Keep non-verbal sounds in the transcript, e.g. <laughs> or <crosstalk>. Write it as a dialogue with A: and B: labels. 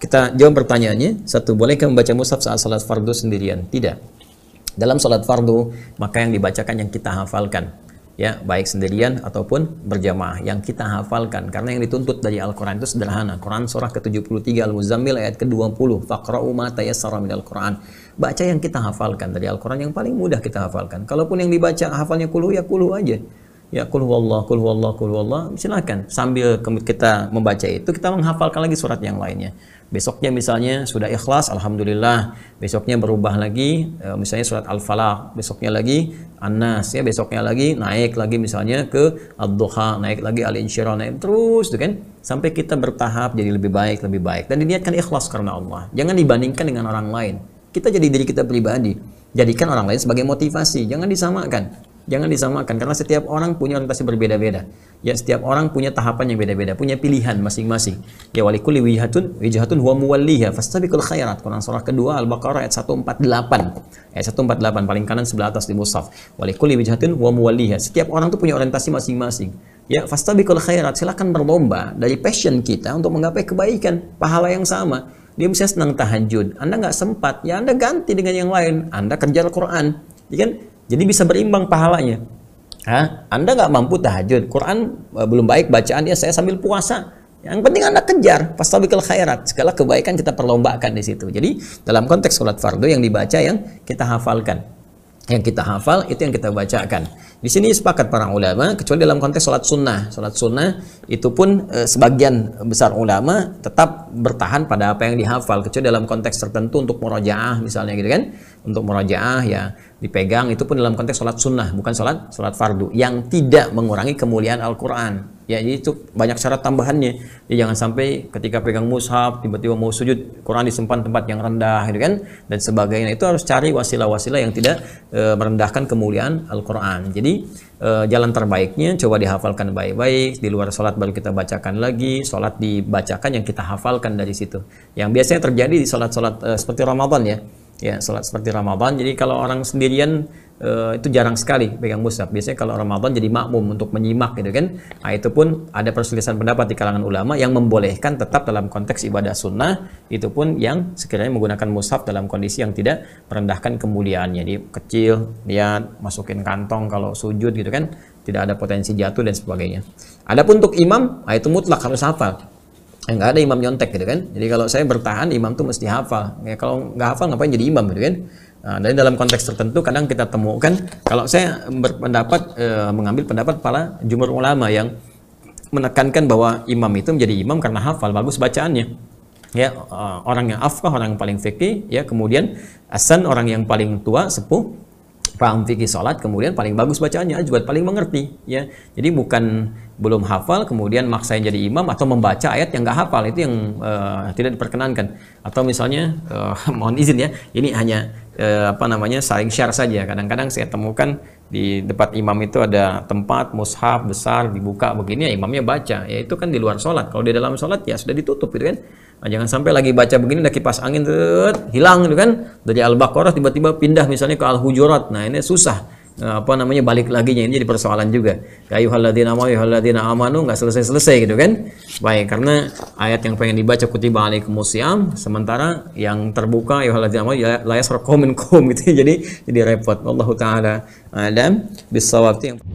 A: Kita jawab pertanyaannya. Satu, bolehkah membaca mushaf saat salat fardu sendirian? Tidak. Dalam salat fardu, maka yang dibacakan yang kita hafalkan. Ya, baik sendirian ataupun berjamaah yang kita hafalkan. Karena yang dituntut dari Al-Quran itu sederhana. Quran surah ke-73 Al-Muzammil ayat ke-20. Faqra'u ma tayassara minal Quran. Baca yang kita hafalkan dari Al-Quran yang paling mudah kita hafalkan. Kalaupun yang dibaca hafalnya kulu, ya kulu aja ya kul huwallah kul huwallah kul huwallah silakan sambil kita membaca itu kita menghafalkan lagi surat yang lainnya besoknya misalnya sudah ikhlas alhamdulillah besoknya berubah lagi e, misalnya surat al-falaq besoknya lagi an ya besoknya lagi naik lagi misalnya ke ad-duha naik lagi al-insyirah naik terus tuh gitu kan sampai kita bertahap jadi lebih baik lebih baik dan diniatkan ikhlas karena Allah jangan dibandingkan dengan orang lain kita jadi diri kita pribadi jadikan orang lain sebagai motivasi jangan disamakan Jangan disamakan karena setiap orang punya orientasi berbeda-beda. Ya, setiap orang punya tahapan yang beda-beda, punya pilihan masing-masing. Ya kulli wijhatun wijhatun huwa muwalliha fastabiqul khairat. Quran surah kedua Al-Baqarah ayat 148. Ayat 148 paling kanan sebelah atas di mushaf. kulli wijhatun huwa muwalliha. Setiap orang tuh punya orientasi masing-masing. Ya, fastabiqul khairat. Silakan berlomba dari passion kita untuk menggapai kebaikan, pahala yang sama. Dia bisa senang tahajud, Anda nggak sempat, ya Anda ganti dengan yang lain. Anda kerja Al-Quran. Ya kan? Jadi bisa berimbang pahalanya. Hah? Anda nggak mampu tahajud, Quran uh, belum baik bacaannya, saya sambil puasa. Yang penting Anda kejar, fastabiqil khairat. Segala kebaikan kita perlombakan di situ. Jadi dalam konteks sholat fardu yang dibaca yang kita hafalkan yang kita hafal itu yang kita bacakan. Di sini sepakat para ulama kecuali dalam konteks sholat sunnah. Sholat sunnah itu pun e, sebagian besar ulama tetap bertahan pada apa yang dihafal kecuali dalam konteks tertentu untuk murojaah misalnya gitu kan. Untuk murojaah ya dipegang itu pun dalam konteks sholat sunnah bukan sholat sholat fardu yang tidak mengurangi kemuliaan Al-Quran. Ya, jadi itu banyak syarat tambahannya. Jadi ya, jangan sampai ketika pegang mushaf tiba-tiba mau sujud Quran disimpan tempat yang rendah gitu kan dan sebagainya. Itu harus cari wasilah-wasilah yang tidak e, merendahkan kemuliaan Al-Qur'an. Jadi e, jalan terbaiknya coba dihafalkan baik-baik, di luar salat baru kita bacakan lagi, salat dibacakan yang kita hafalkan dari situ. Yang biasanya terjadi di salat-salat e, seperti Ramadan ya. Ya, salat seperti Ramadan. Jadi kalau orang sendirian uh, itu jarang sekali pegang mushaf. Biasanya kalau Ramadan jadi makmum untuk menyimak gitu kan. Nah, itu pun ada perselisihan pendapat di kalangan ulama yang membolehkan tetap dalam konteks ibadah sunnah itu pun yang sekiranya menggunakan mushaf dalam kondisi yang tidak merendahkan kemuliaannya. Jadi kecil, lihat, masukin kantong kalau sujud gitu kan, tidak ada potensi jatuh dan sebagainya. Adapun untuk imam, nah itu mutlak harus hafal eh, nggak ada imam nyontek gitu kan jadi kalau saya bertahan imam tuh mesti hafal ya kalau nggak hafal ngapain jadi imam gitu kan Nah, dan dalam konteks tertentu kadang kita temukan kalau saya berpendapat e, mengambil pendapat para jumhur ulama yang menekankan bahwa imam itu menjadi imam karena hafal bagus bacaannya. Ya, eh, orang yang afkah, orang yang paling fikih, ya kemudian asan orang yang paling tua, sepuh paham fikih salat kemudian paling bagus bacaannya juga paling mengerti ya jadi bukan belum hafal kemudian maksain jadi imam atau membaca ayat yang nggak hafal itu yang uh, tidak diperkenankan atau misalnya uh, <laughs> mohon izin ya ini hanya uh, apa namanya saling share saja kadang-kadang saya temukan di depan imam itu ada tempat mushaf besar dibuka begini ya imamnya baca ya itu kan di luar sholat kalau di dalam sholat ya sudah ditutup gitu kan nah, jangan sampai lagi baca begini udah kipas angin tut, hilang gitu kan dari al-baqarah tiba-tiba pindah misalnya ke al-hujurat nah ini susah Eh, apa namanya balik lagi ini jadi persoalan juga. kayu ya haladina mau haladina amanu nggak selesai-selesai gitu kan. Baik, karena ayat yang pengen dibaca kutiba musiam sementara yang terbuka haladina mau layas rekomen kom gitu. Ya, jadi jadi repot. Allah taala adam waktu yang